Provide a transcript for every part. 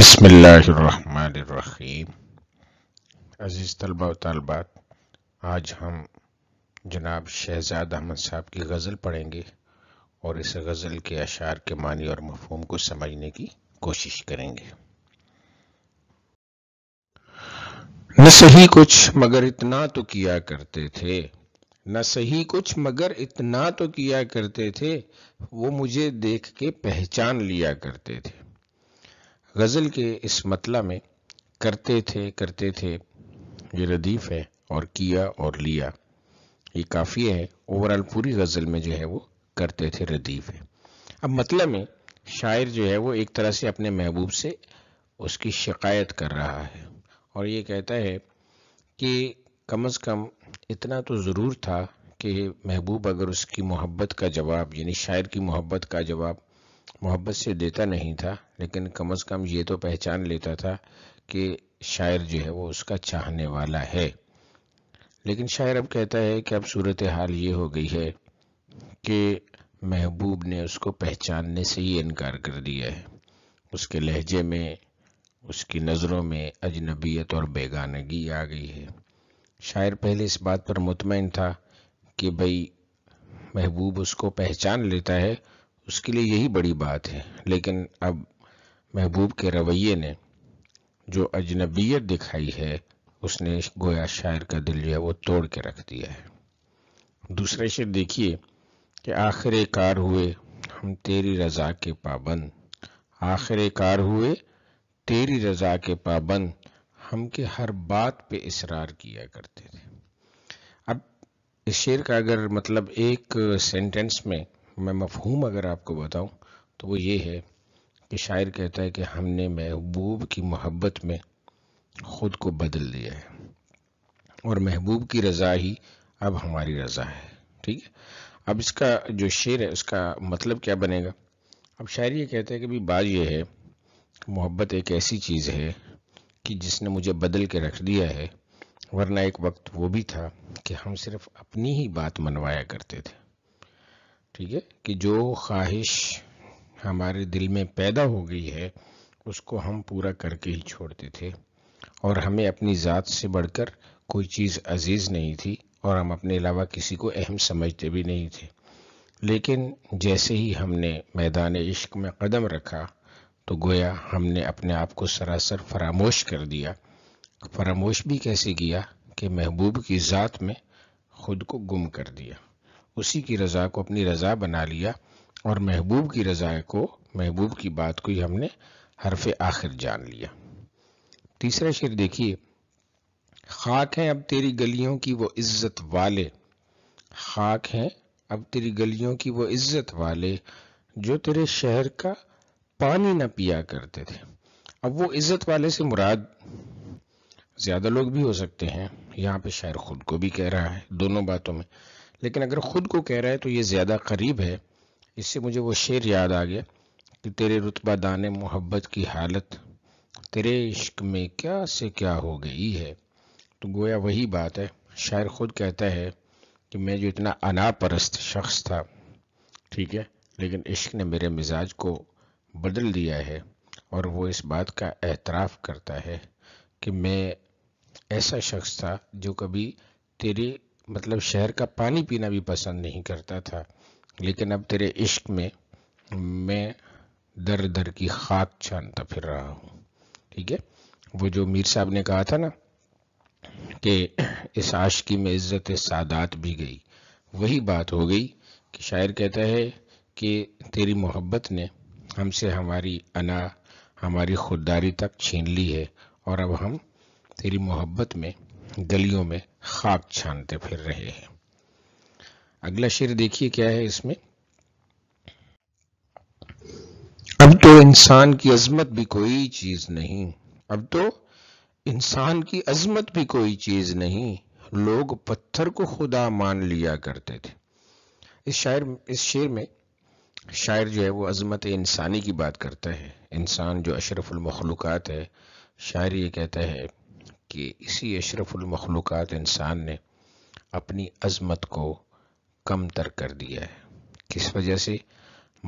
बसमीम अज़ीज़ तलबा तलबात आज हम जनाब शहजाद अहमद साहब की गज़ल पढ़ेंगे और इस गज़ल के अशार के मानी और मफहम को समझने की कोशिश करेंगे न सही कुछ मगर इतना तो किया करते थे न सही कुछ मगर इतना तो किया करते थे वो मुझे देख के पहचान लिया करते थे गज़ल के इस मतला में करते थे करते थे ये रदीफ़ है और किया और लिया ये काफ़ी है ओवरऑल पूरी गज़ल में जो है वो करते थे रदीफ़ है अब मतलब में शायर जो है वो एक तरह से अपने महबूब से उसकी शिकायत कर रहा है और ये कहता है कि कम अज़ कम इतना तो ज़रूर था कि महबूब अगर उसकी मोहब्बत का जवाब यानी शायर की मोहब्बत का जवाब मोहब्बत से देता नहीं था लेकिन कम से कम ये तो पहचान लेता था कि शायर जो है वो उसका चाहने वाला है लेकिन शायर अब कहता है कि अब सूरत हाल ये हो गई है कि महबूब ने उसको पहचानने से ही इनकार कर दिया है उसके लहजे में उसकी नज़रों में अजनबीयत और बेगानगी आ गई है शायर पहले इस बात पर मुतमिन था कि भाई महबूब उसको पहचान लेता है उसके लिए यही बड़ी बात है लेकिन अब महबूब के रवैये ने जो अजनबीयत दिखाई है उसने गोया शायर का दिल जो है वो तोड़ के रख दिया है दूसरे शेर देखिए कि आखिर कार हुए हम तेरी रज़ा के पाबंद आखिर कार हुए तेरी रज़ा के पाबंद हम के हर बात पे इसरार किया करते थे अब इस शेर का अगर मतलब एक सेंटेंस में मैं मफहूम अगर आपको बताऊं तो वो ये है कि शायर कहता है कि हमने महबूब की मोहब्बत में ख़ुद को बदल दिया है और महबूब की रज़ा ही अब हमारी रज़ा है ठीक है अब इसका जो शेर है उसका मतलब क्या बनेगा अब शायर ये कहता है कि भाई बात यह है मोहब्बत एक ऐसी चीज़ है कि जिसने मुझे बदल के रख दिया है वरना एक वक्त वो भी था कि हम सिर्फ अपनी ही बात मनवाया करते थे ठीक है कि जो ख्वाहिश हमारे दिल में पैदा हो गई है उसको हम पूरा करके ही छोड़ते थे और हमें अपनी ज़ात से बढ़कर कोई चीज़ अजीज़ नहीं थी और हम अपने अलावा किसी को अहम समझते भी नहीं थे लेकिन जैसे ही हमने मैदान इश्क में कदम रखा तो गोया हमने अपने आप को सरासर फरामोश कर दिया फरामोश भी कैसे किया कि महबूब की ज़ात में ख़ुद को गुम कर दिया उसी की रज़ा को अपनी रज़ा बना लिया और महबूब की रज़ा को महबूब की बात को ही हमने हरफ आखिर जान लिया तीसरा शेर देखिए खाक हैं अब तेरी गलियों की वो इज्जत वाले खाक हैं अब तेरी गलियों की वो इज्जत वाले जो तेरे शहर का पानी ना पिया करते थे अब वो इज्जत वाले से मुराद ज़्यादा लोग भी हो सकते हैं यहाँ पे शायर खुद को भी कह रहा है दोनों बातों में लेकिन अगर ख़ुद को कह रहा है तो ये ज़्यादा करीब है इससे मुझे वो शेर याद आ गया कि तेरे रुतबा दान मोहब्बत की हालत तेरे इश्क में क्या से क्या हो गई है तो गोया वही बात है शायर ख़ुद कहता है कि मैं जो इतना अनापरस्त शख्स था ठीक है लेकिन इश्क ने मेरे मिजाज को बदल दिया है और वो इस बात का एतराफ़ करता है कि मैं ऐसा शख्स था जो कभी तेरे मतलब शहर का पानी पीना भी पसंद नहीं करता था लेकिन अब तेरे इश्क में मैं दर दर की खाक छानता फिर रहा हूँ ठीक है वो जो मीर साहब ने कहा था ना कि इस आशकी में इज्जत सादात भी गई वही बात हो गई कि शायर कहता है कि तेरी मोहब्बत ने हमसे हमारी अना हमारी खुददारी तक छीन ली है और अब हम तेरी मोहब्बत में गलियों में खाक छानते फिर रहे हैं अगला शेर देखिए क्या है इसमें अब तो इंसान की अजमत भी कोई चीज नहीं अब तो इंसान की अजमत भी कोई चीज नहीं लोग पत्थर को खुदा मान लिया करते थे इस शायर इस शेर में शायर जो है वो अजमत इंसानी की बात करता है इंसान जो अशरफुलमखलूक़ात है शायर ये कहता है कि इसी अशरफुलमखलूक़ात इंसान ने अपनी अज़मत को कम तर कर दिया है किस वजह से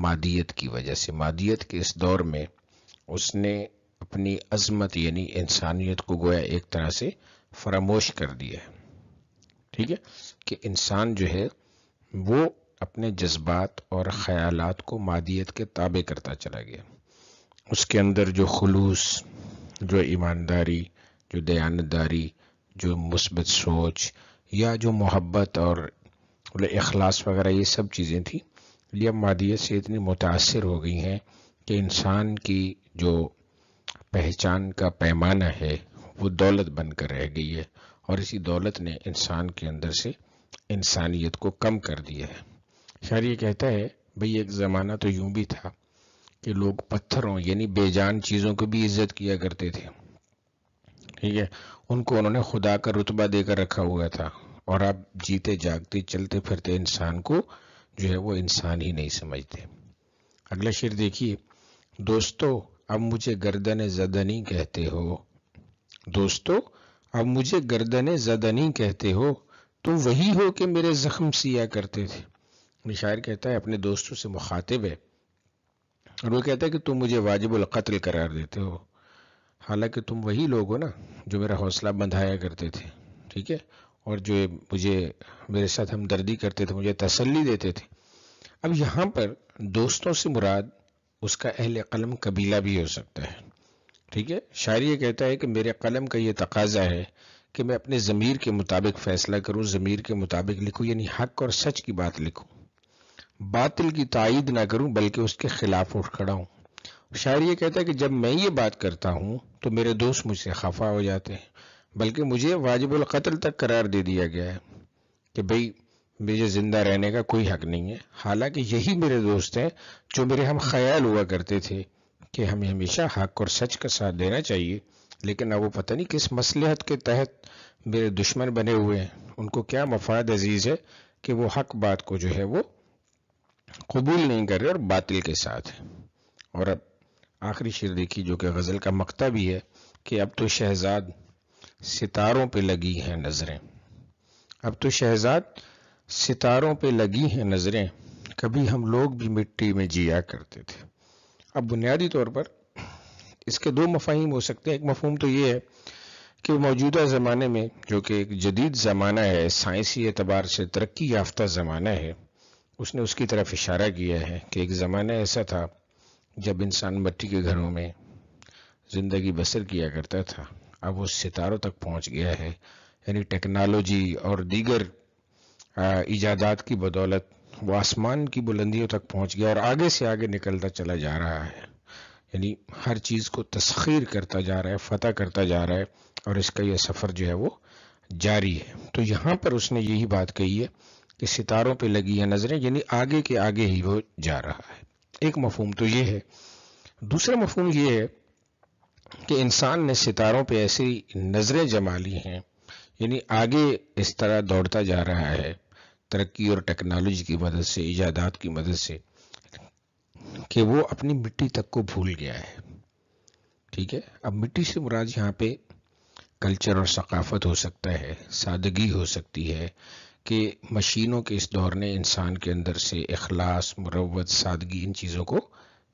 मादियत की वजह से मादियत के इस दौर में उसने अपनी अज़मत यानी इंसानियत को गोया एक तरह से फरामोश कर दिया है ठीक है कि इंसान जो है वो अपने जज्बात और ख़्याल को मादियत के ताबे करता चला गया उसके अंदर जो खलूस जो ईमानदारी जो दयानदारी जो मुसबत सोच या जो मोहब्बत और अखलास वगैरह ये सब चीज़ें थी ये अब मादियत से इतनी मुतासर हो गई हैं कि इंसान की जो पहचान का पैमाना है वो दौलत बनकर रह गई है और इसी दौलत ने इंसान के अंदर से इंसानियत को कम कर दिया है शायर ये कहता है भाई एक ज़माना तो यूं भी था कि लोग पत्थरों यानी बेजान चीज़ों को भी इज्जत किया करते थे ठीक है उनको उन्होंने खुदा का रुतबा देकर रखा हुआ था और आप जीते जागते चलते फिरते इंसान को जो है वो इंसान ही नहीं समझते अगला शेर देखिए दोस्तों अब मुझे गर्दन जदनी कहते हो दोस्तों अब मुझे गर्दन जदनी कहते हो तुम वही हो कि मेरे जख्म सिया करते थे निशार कहता है अपने दोस्तों से मुखातिब है और वो कहता है कि तुम मुझे वाजिब कत्ल करार देते हो हालांकि तुम वही लोग हो ना जो मेरा हौसला बंधाया करते थे ठीक है और जो मुझे मेरे साथ हमदर्दी करते थे मुझे तसल्ली देते थे अब यहाँ पर दोस्तों से मुराद उसका अहल कलम कबीला भी हो सकता है ठीक है शायर ये कहता है कि मेरे कलम का ये तकाजा है कि मैं अपने ज़मीर के मुताबिक फ़ैसला करूं ज़मीर के मुताबिक लिखूं यानी हक और सच की बात लिखूं बातिल की तायद ना करूं बल्कि उसके खिलाफ उठ खड़ा हूं शायर ये कहता है कि जब मैं ये बात करता हूँ तो मेरे दोस्त मुझसे खफा हो जाते हैं बल्कि मुझे वाजिबुल कत्ल तक करार दे दिया गया है कि भाई मुझे ज़िंदा रहने का कोई हक नहीं है हालांकि यही मेरे दोस्त हैं जो मेरे हम ख्याल हुआ करते थे कि हमें हमेशा हक और सच का साथ देना चाहिए लेकिन अब वो पता नहीं किस मसलहत के तहत मेरे दुश्मन बने हुए हैं उनको क्या मफाद अजीज़ है कि वो हक बात को जो है वो कबूल नहीं कर रहे और बातिल के साथ है और अब आखिरी शेर देखी जो कि गज़ल का मकता भी है कि अब तो शहजाद सितारों पे लगी हैं नज़रें अब तो शहजाद सितारों पे लगी हैं नज़रें कभी हम लोग भी मिट्टी में जिया करते थे अब बुनियादी तौर पर इसके दो मफाहिम हो सकते हैं एक मफहम तो ये है कि मौजूदा ज़माने में जो कि एक जदीद ज़माना है साइंसी एतबार से तरक्की याफ्ता ज़माना है उसने उसकी तरफ इशारा किया है कि एक ज़माना ऐसा था जब इंसान मट्टी के घरों में ज़िंदगी बसर किया करता था अब वो सितारों तक पहुंच गया है यानी टेक्नोलॉजी और दीगर ईजादात की बदौलत वो आसमान की बुलंदियों तक पहुंच गया और आगे से आगे निकलता चला जा रहा है यानी हर चीज़ को तस्खीर करता जा रहा है फतेह करता जा रहा है और इसका यह सफ़र जो है वो जारी है तो यहाँ पर उसने यही बात कही है कि सितारों पे लगी है नज़रें यानी आगे के आगे ही वो जा रहा है एक मफहम तो ये है दूसरा मफहम ये है कि इंसान ने सितारों पे ऐसी नज़रें जमा ली हैं यानी आगे इस तरह दौड़ता जा रहा है तरक्की और टेक्नोलॉजी की मदद से इजादात की मदद से कि वो अपनी मिट्टी तक को भूल गया है ठीक है अब मिट्टी से मुराद यहाँ पे कल्चर और सकाफत हो सकता है सादगी हो सकती है कि मशीनों के इस दौर ने इंसान के अंदर से अखलास मुरवत सादगी इन चीज़ों को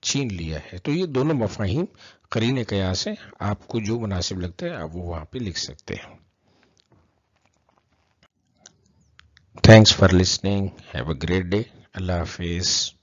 छीन लिया है तो ये दोनों मफाहिम करीन कयास हैं आपको जो मुनासिब लगता है आप वो वहाँ पे लिख सकते हैं thanks for listening have a great day अल्लाह हाफिज़